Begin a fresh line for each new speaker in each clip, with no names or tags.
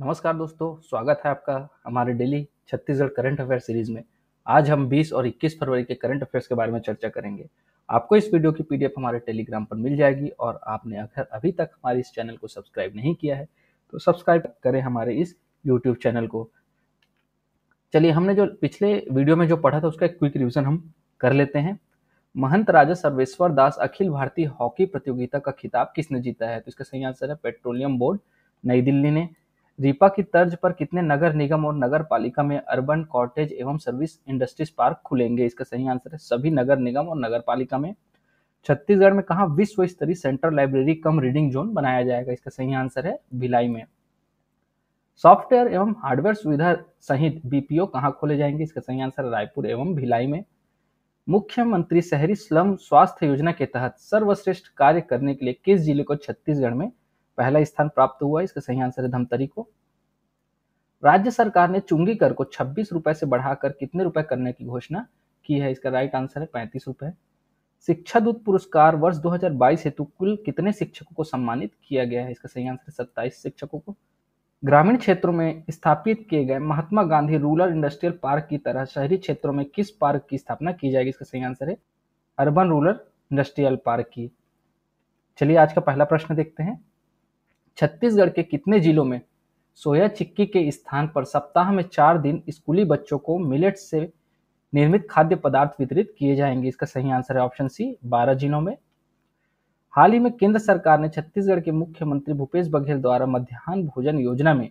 नमस्कार दोस्तों स्वागत है आपका हमारे daily Chhattisgarh current affair series में आज हम 20 और 21 फरवरी के करंट अफेयर्स के बारे में चर्चा करेंगे आपको इस वीडियो की पीडीएफ हमारे टेलीग्राम पर मिल जाएगी और आपने अगर अभी तक हमारे इस चैनल को सब्सक्राइब नहीं किया है तो सब्सक्राइब करें हमारे इस यूट्यूब चैनल को चलिए हमने जो पिछले वीडियो में जो पढ़ा था उसका एक क्विक रिविजन हम कर लेते हैं महंत राजा सर्वेश्वर दास अखिल भारतीय हॉकी प्रतियोगिता का खिताब किसने जीता है तो इसका सही आंसर है पेट्रोलियम बोर्ड नई दिल्ली ने रीपा की तर्ज पर कितने नगर निगम और नगर पालिका में अर्बन कॉटेज एवं सर्विस इंडस्ट्रीज पार्क खुलेंगे इसका सही आंसर है सभी नगर निगम और नगर पालिका में छत्तीसगढ़ में कहा विश्व स्तरीय central library cum reading zone बनाया जाएगा इसका सही आंसर है भिलाई में सॉफ्टवेयर एवं हार्डवेयर सुविधा सहित बीपीओ कहाँ खोले जाएंगे इसका सही आंसर रायपुर एवं भिलाई में मुख्यमंत्री शहरी स्लम स्वास्थ्य योजना के तहत सर्वश्रेष्ठ कार्य करने के लिए किस जिले को छत्तीसगढ़ में पहला स्थान प्राप्त हुआ इसका सही आंसर है धमतरी को राज्य सरकार ने चुंगी कर को छब्बीस रुपए से बढ़ाकर कितने रुपए करने की घोषणा की है इसका राइट आंसर है पैंतीस रुपए शिक्षा दूत पुरस्कार वर्ष 2022 हेतु कुल कितने शिक्षकों को सम्मानित किया गया है इसका सही आंसर है सत्ताईस शिक्षकों को ग्रामीण क्षेत्रों में स्थापित किए गए Mahatma Gandhi rural industrial park की तरह शहरी क्षेत्रों में किस पार्क की स्थापना की जाएगी इसका सही आंसर है अर्बन रूरल इंडस्ट्रियल पार्क की चलिए आज का पहला प्रश्न देखते हैं छत्तीसगढ़ के कितने जिलों में सोया चिक्की के स्थान पर सप्ताह में चार दिन स्कूली बच्चों को मिलेट से निर्मित खाद्य पदार्थ वितरित किए जाएंगे इसका सही आंसर है ऑप्शन सी बारह जिलों में हाल ही में केंद्र सरकार ने छत्तीसगढ़ के मुख्यमंत्री भूपेश बघेल द्वारा मध्यान्ह भोजन योजना में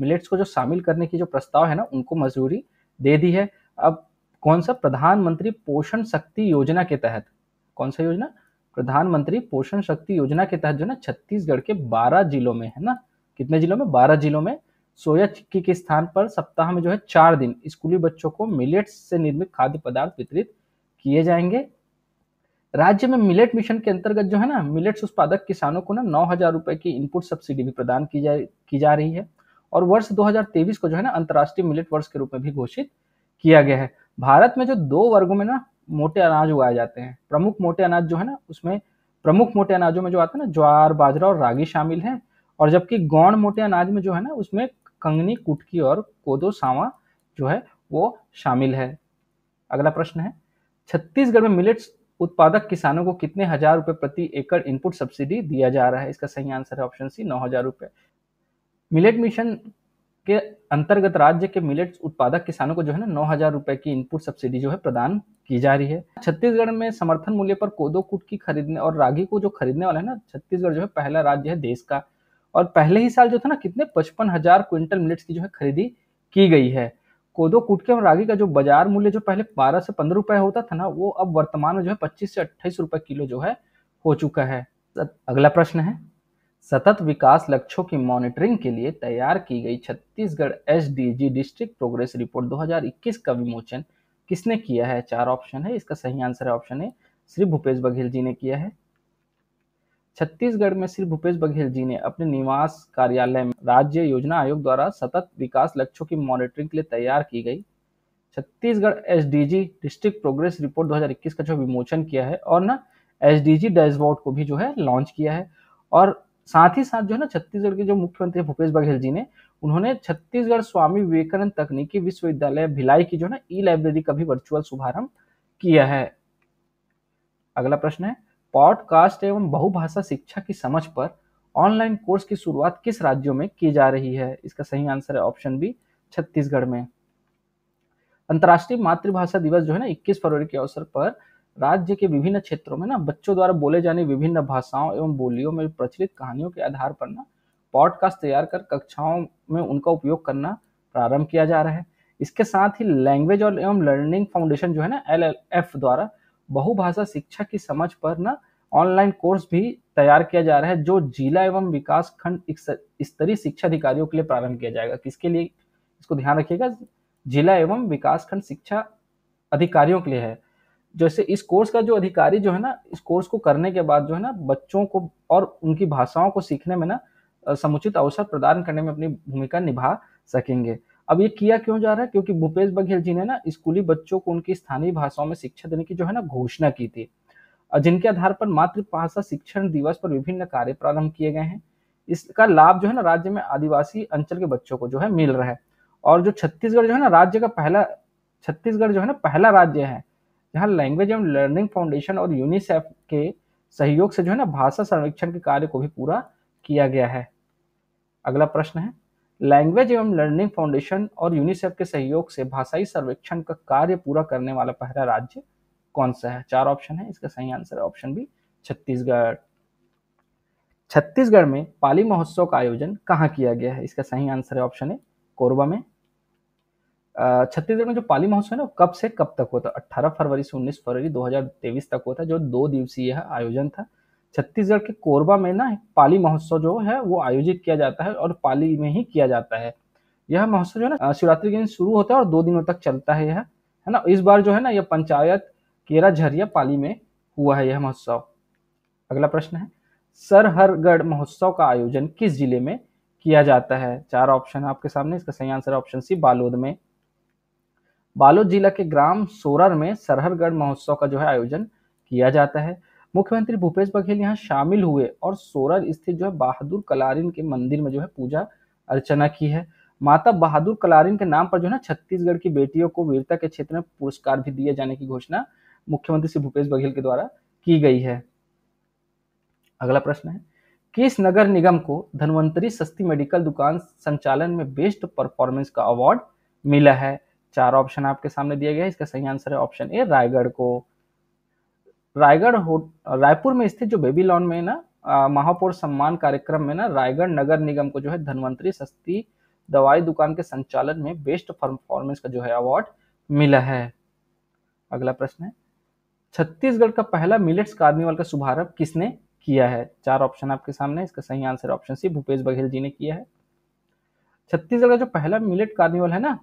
मिलेट्स को जो शामिल करने की जो प्रस्ताव है ना उनको मंजूरी दे दी है अब कौन सा प्रधानमंत्री पोषण शक्ति योजना के तहत कौन सा योजना प्रधानमंत्री पोषण शक्ति योजना के तहत जो ना छत्तीसगढ़ के बारह जिलों में है ना कितने जिलों में बारह जिलों में सोया चिक्की के स्थान पर सप्ताह में जो है चार दिन स्कूली बच्चों को मिलेट्स से निर्मित खाद्य पदार्थ वितरित किए जाएंगे राज्य में मिलेट मिशन के अंतर्गत जो है ना मिलेट्स उत्पादक किसानों को ना नौ हजार रुपए की इनपुट सब्सिडी भी प्रदान की जा की जा रही है और वर्ष 2023 को जो है ना अंतर्राष्ट्रीय मिलेट वर्ष के रूप में भी घोषित किया गया है भारत में जो दो वर्गों में ना मोटे अनाज उगाए जाते हैं प्रमुख मोटे अनाज जो है ना उसमें प्रमुख मोटे अनाजों में जो आते हैं ना ज्वार बाजरा और रागी शामिल हैं और जबकि गौण मोटे अनाज में जो है ना उसमें कंगनी कुटकी और कोदो सावा जो है वो शामिल है अगला प्रश्न है छत्तीसगढ़ में मिलेट्स उत्पादक किसानों को कितने हजार रुपए प्रति एकड़ इनपुट सब्सिडी दिया जा रहा है इसका सही आंसर है ऑप्शन सी नौ हजार रुपए मिलेट मिशन के अंतर्गत राज्य के मिलेट्स उत्पादक किसानों को जो है ना नौ हजार रुपए की इनपुट सब्सिडी जो है प्रदान की जा रही है छत्तीसगढ़ में समर्थन मूल्य पर कोदो कुट की खरीदने और रागी को जो खरीदने वाला है ना छत्तीसगढ़ जो है पहला राज्य है देश का और पहले ही साल जो था ना कितने पचपन हजार क्विंटल मिलेट्स की जो है खरीदी की गई है कोदो कुट के और रागी का जो बाजार मूल्य जो पहले बारह से पंद्रह रुपए होता था ना वो अब वर्तमान में जो है पच्चीस से अट्ठाईस रुपए किलो जो है हो चुका है अगला प्रश्न है सतत विकास लक्ष्यों की मॉनिटरिंग के लिए तैयार की गई Chhattisgarh SDG district progress report 2021 का विमोचन किसने किया है चार ऑप्शन है इसका सही आंसर है ऑप्शन ए श्री भूपेश बघेल जी ने किया है छत्तीसगढ़ में श्री भूपेश बघेल जी ने अपने निवास कार्यालय में राज्य योजना आयोग द्वारा सतत विकास लक्ष्यों की मॉनिटरिंग के लिए तैयार की गई Chhattisgarh SDG district progress report 2021 का जो विमोचन किया है और ना एसडीजी डैशबोर्ड को भी जो है लॉन्च किया है और साथ ही साथ जो है ना छत्तीसगढ़ के जो मुख्यमंत्री भूपेश बघेल जी ने उन्होंने छत्तीसगढ़ स्वामी विवेकानंद तकनीकी विश्वविद्यालय भिलाई की जो है ना ई लाइब्रेरी का भी वर्चुअल शुभारंभ किया है अगला प्रश्न है पॉडकास्ट एवं बहुभाषा शिक्षा की समझ पर ऑनलाइन कोर्स की शुरुआत किस राज्यों में की जा रही है इसका सही आंसर है ऑप्शन बी छत्तीसगढ़ में अंतर्राष्ट्रीय मातृभाषा दिवस जो है ना 21 फरवरी के अवसर पर राज्य के विभिन्न क्षेत्रों में ना बच्चों द्वारा बोले जाने विभिन्न भाषाओं एवं बोलियों में प्रचलित कहानियों के आधार पर ना पॉडकास्ट तैयार कर कक्षाओं में उनका उपयोग करना प्रारंभ किया जा रहा है इसके साथ ही लैंग्वेज और एवं लर्निंग फाउंडेशन जो है ना एल द्वारा बहुभाषा शिक्षा की समझ पर ना ऑनलाइन कोर्स भी तैयार किया जा रहा है जो जिला एवं विकास खंड स्तरीय शिक्षा अधिकारियों के लिए प्रारंभ किया जाएगा किसके लिए इसको ध्यान रखिएगा जिला एवं विकास खंड शिक्षा अधिकारियों के लिए है जैसे इस कोर्स का जो अधिकारी जो है ना इस कोर्स को करने के बाद जो है ना बच्चों को और उनकी भाषाओं को सीखने में ना समुचित अवसर प्रदान करने में अपनी भूमिका निभा सकेंगे अब ये किया क्यों जा रहा है क्योंकि भूपेश बघेल जी ने ना स्कूली बच्चों को उनकी स्थानीय भाषाओं में शिक्षा देने की जो है ना घोषणा की थी जिनके आधार पर मातृभाषा शिक्षण दिवस पर विभिन्न कार्य प्रारंभ किए गए हैं इसका लाभ जो है ना राज्य में आदिवासी अंचल के बच्चों को जो है मिल रहा है और जो छत्तीसगढ़ जो है ना राज्य का पहला छत्तीसगढ़ जो है ना पहला राज्य है यहाँ लैंग्वेज एंड लर्निंग फाउंडेशन और यूनिसेफ के सहयोग से जो है ना भाषा सर्वेक्षण के कार्य को भी पूरा किया गया है अगला प्रश्न है लैंग्वेज एवं लर्निंग फाउंडेशन और यूनिसेफ के सहयोग से भाषाई सर्वेक्षण का कार्य पूरा करने वाला पहला राज्य कौन सा है चार ऑप्शन है इसका सही आंसर है ऑप्शन बी छत्तीसगढ़ छत्तीसगढ़ में पाली महोत्सव का आयोजन कहाँ किया गया है इसका सही आंसर है ऑप्शन ए कोरबा में छत्तीसगढ़ में जो पाली महोत्सव है ना कब से कब तक होता है 18 फरवरी से 19 फरवरी 2023 तक होता है जो दो दिवसीय आयोजन था छत्तीसगढ़ के कोरबा में ना पाली महोत्सव जो है वो आयोजित किया जाता है और पाली में ही किया जाता है यह महोत्सव जो है ना शिवरात्रि के दिन शुरू होता है और दो दिनों तक चलता है यह है ना इस बार जो है ना यह पंचायत केरा झरिया पाली में हुआ है यह महोत्सव अगला प्रश्न है सरहरगढ़ महोत्सव का आयोजन किस जिले में किया जाता है चार ऑप्शन आपके सामने इसका सही आंसर ऑप्शन सी बालोद में बालोद जिला के ग्राम सोरर में सरहरगढ़ महोत्सव का जो है आयोजन किया जाता है मुख्यमंत्री भूपेश बघेल यहाँ शामिल हुए और सोरर स्थित जो है बहादुर कलारिन के मंदिर में जो है पूजा अर्चना की है माता बहादुर कलारिन के नाम पर जो है ना छत्तीसगढ़ की बेटियों को वीरता के क्षेत्र में पुरस्कार भी दिए जाने की घोषणा मुख्यमंत्री श्री भूपेश बघेल के द्वारा की गई है अगला प्रश्न है किस नगर निगम को धनवंतरी सस्ती मेडिकल दुकान संचालन में बेस्ट परफॉर्मेंस का अवार्ड मिला है चार ऑप्शन आपके सामने दिया गया है इसका सही आंसर है ऑप्शन ए रायगढ़ को रायगढ़ रायपुर में स्थित जो बेबी लॉन में ना महापौर सम्मान कार्यक्रम में ना रायगढ़ नगर निगम को जो है धनवंतरी सस्ती दवाई दुकान के संचालन में बेस्ट परफॉर्मेंस का जो है अवार्ड मिला है अगला प्रश्न है छत्तीसगढ़ का पहला मिलेट्स कार्निवल का शुभारंभ किसने किया है चार ऑप्शन आपके सामने इसका सही answer option C Bhupesh Baghel ji ने किया है छत्तीसगढ़ का जो पहला मिलेट कार्निवल है ना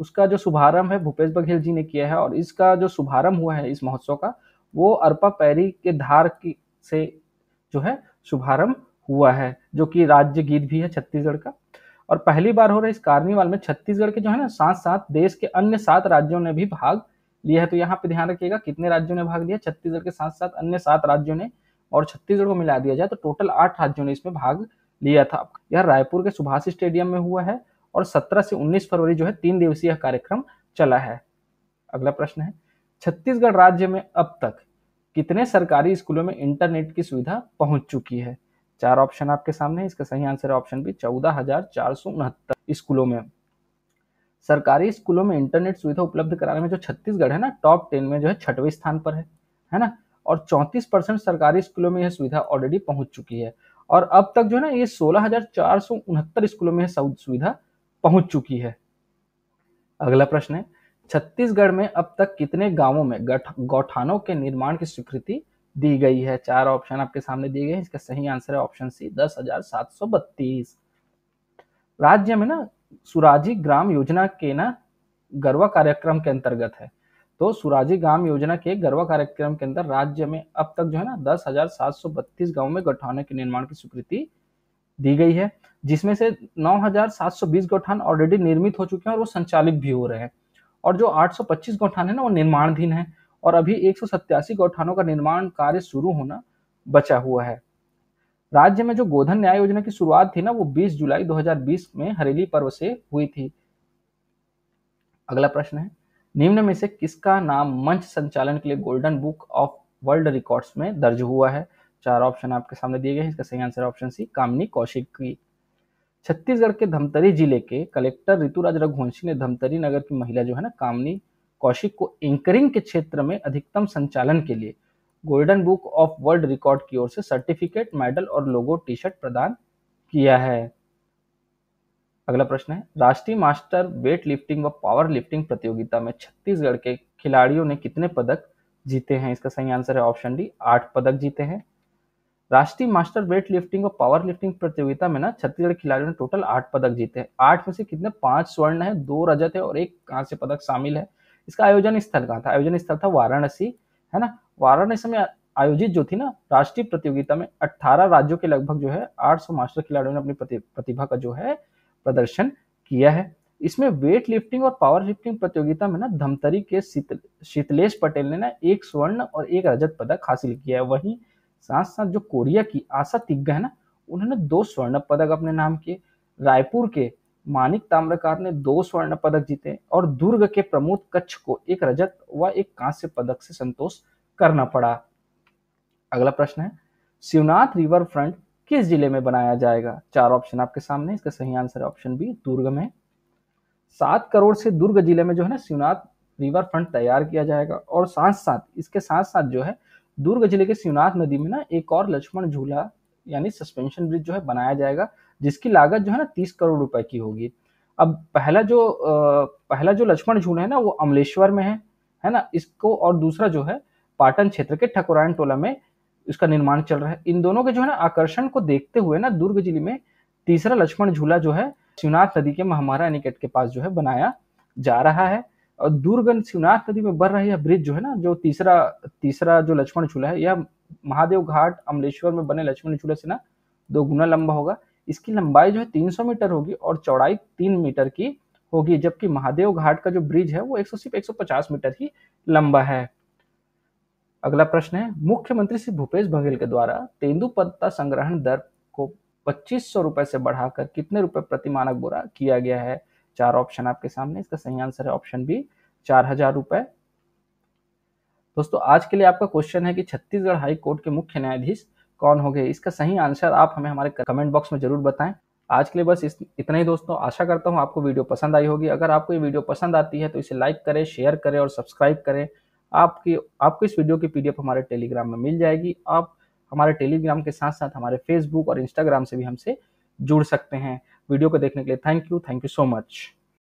उसका जो शुभारंभ है भूपेश बघेल जी ने किया है और इसका जो शुभारंभ हुआ है इस महोत्सव का वो अरपा पैरी के धार की से जो है शुभारंभ हुआ है जो कि राज्य गीत भी है छत्तीसगढ़ का और पहली बार हो रहा है इस कार्निवाल में छत्तीसगढ़ के जो है ना साथ साथ देश के अन्य सात राज्यों ने भी भाग लिया है तो यहाँ पे ध्यान रखिएगा कितने राज्यों ने भाग लिया छत्तीसगढ़ के साथ साथ अन्य सात राज्यों ने और छत्तीसगढ़ को मिला दिया जाए तो टोटल आठ राज्यों ने इसमें भाग लिया था यह रायपुर के सुभाष स्टेडियम में हुआ है और 17 से 19 फरवरी जो है तीन दिवसीय कार्यक्रम चला है अगला प्रश्न है छत्तीसगढ़ राज्य में अब तक कितने सरकारी स्कूलों में इंटरनेट की सुविधा पहुंच चुकी है चार ऑप्शन आपके सामने है इसका सही आंसर है ऑप्शन बी चौदह हजार चार सौ उनहत्तर स्कूलों में सरकारी स्कूलों में इंटरनेट सुविधा उपलब्ध कराने में जो छत्तीसगढ़ है ना टॉप टेन में जो है छठवें स्थान पर है है ना और 34 परसेंट सरकारी स्कूलों में यह सुविधा ऑलरेडी पहुंच चुकी है और अब तक जो है ना ये सोलह स्कूलों में यह सुविधा पहुंच चुकी है अगला प्रश्न है छत्तीसगढ़ में अब तक कितने गांवों में गौठानों के निर्माण की स्वीकृति दी गई है चार ऑप्शन आपके सामने दिए गए हैं इसका सही आंसर है ऑप्शन सी दस हजार सात सौ बत्तीस राज्य में ना सुराजी ग्राम योजना के ना गरवा कार्यक्रम के अंतर्गत है तो सुराजी ग्राम योजना के गरवा कार्यक्रम के अंदर राज्य में अब तक जो है ना दस हजार सात सौ बत्तीस गाँव में गौठानों के निर्माण की स्वीकृति दी गई है जिसमें से 9,720 गौठान ऑलरेडी निर्मित हो चुके हैं और वो संचालित भी हो रहे हैं और जो 825 गौठान है ना वो निर्माणधीन है और अभी एक गौठानों का निर्माण कार्य शुरू होना बचा हुआ है राज्य में जो गोधन न्याय योजना की शुरुआत थी ना वो 20 जुलाई 2020 में हरेली पर्व से हुई थी अगला प्रश्न है निम्न में से किसका नाम मंच संचालन के लिए golden book of world records में दर्ज हुआ है चार ऑप्शन आपके सामने दिए गए हैं इसका सही answer option C Kamini Kaushik की छत्तीसगढ़ के धमतरी जिले के कलेक्टर ऋतुराज रघुवंशी ने धमतरी नगर की महिला जो है ना कामनी कौशिक को एंकरिंग के क्षेत्र में अधिकतम संचालन के लिए golden book of world record की ओर से सर्टिफिकेट मेडल और लोगो टी शर्ट प्रदान किया है अगला प्रश्न है राष्ट्रीय मास्टर वेट लिफ्टिंग व पावर लिफ्टिंग प्रतियोगिता में छत्तीसगढ़ के खिलाड़ियों ने कितने पदक जीते हैं इसका सही आंसर है ऑप्शन डी आठ पदक जीते हैं राष्ट्रीय मास्टर वेट लिफ्टिंग और पावर लिफ्टिंग प्रतियोगिता में ना छत्तीसगढ़ खिलाड़ियों ने टोटल आठ पदक जीते हैं आठ में से कितने पांच स्वर्ण है दो रजत है और एक कांस्य पदक शामिल है इसका आयोजन स्थल कहाँ था आयोजन स्थल था वाराणसी है ना वाराणसी में आयोजित जो थी ना राष्ट्रीय प्रतियोगिता में 18 राज्यों के लगभग जो है 800 मास्टर खिलाड़ियों ने अपनी प्रतिभा का जो है प्रदर्शन किया है इसमें वेट लिफ्टिंग और पावर लिफ्टिंग प्रतियोगिता में ना धमतरी के शीतलेश पटेल ने ना एक स्वर्ण और एक रजत पदक हासिल किया है वहीं साथ साथ जो कोरिया की आशा तिग्ग है ना उन्होंने दो स्वर्ण पदक अपने नाम किए रायपुर के मानिक ताम्रकार ने दो स्वर्ण पदक जीते और दुर्ग के प्रमोद कच्छ को एक रजत व एक कांस्य पदक से संतोष करना पड़ा अगला प्रश्न है शिवनाथ रिवर फ्रंट किस जिले में बनाया जाएगा चार ऑप्शन आपके सामने इसका सही आंसर है ऑप्शन बी दुर्ग में सात करोड़ से दुर्ग जिले में जो है ना शिवनाथ रिवर फ्रंट तैयार किया जाएगा और साथ साथ इसके साथ साथ जो है दुर्ग जिले के शिवनाथ नदी में ना एक और लक्ष्मण झूला यानी सस्पेंशन ब्रिज जो है बनाया जाएगा जिसकी लागत जो है ना तीस करोड़ रुपए की होगी अब पहला जो पहला जो लक्ष्मण झूला है ना वो अमलेश्वर में है है ना इसको और दूसरा जो है पाटन क्षेत्र के ठकुरायन टोला में इसका निर्माण चल रहा है इन दोनों के जो है ना आकर्षण को देखते हुए ना दुर्ग जिले में तीसरा लक्ष्मण झूला जो है शिवनाथ नदी के महामारा निकट के पास जो है बनाया जा रहा है दुर्ग शिवनाथ नदी में बढ़ रहा यह ब्रिज जो है ना जो तीसरा तीसरा जो लक्ष्मण झूला है यह महादेव घाट अमलेश्वर में बने लक्ष्मण झूले से ना दो गुना लंबा होगा इसकी लंबाई जो है 300 मीटर होगी और चौड़ाई 3 मीटर की होगी जबकि महादेव घाट का जो ब्रिज है वो एक सौ सिर्फ पचास मीटर ही लंबा है अगला प्रश्न है मुख्यमंत्री श्री भूपेश बघेल के द्वारा तेंदुपत्ता संग्रहण दर को पच्चीस सौ रुपए से बढ़ाकर कितने रुपए प्रति मानक बोरा किया गया है चार ऑप्शन आपके सामने इसका सही आंसर है ऑप्शन बी चार हजार रुपए दोस्तों आज के लिए आपका क्वेश्चन है कि छत्तीसगढ़ हाई कोर्ट के मुख्य न्यायाधीश कौन हो गए इसका सही आंसर आप हमें हमारे कमेंट बॉक्स में जरूर बताएं आज के लिए बस इतना ही दोस्तों आशा करता हूँ आपको वीडियो पसंद आई होगी अगर आपको ये वीडियो पसंद आती है तो इसे लाइक करें शेयर करें और सब्सक्राइब करें आपकी आपको इस वीडियो की पीडीएफ हमारे टेलीग्राम में मिल जाएगी आप हमारे टेलीग्राम के साथ साथ हमारे फेसबुक और इंस्टाग्राम से भी हमसे जुड़ सकते हैं वीडियो को देखने के लिए thank you thank you so much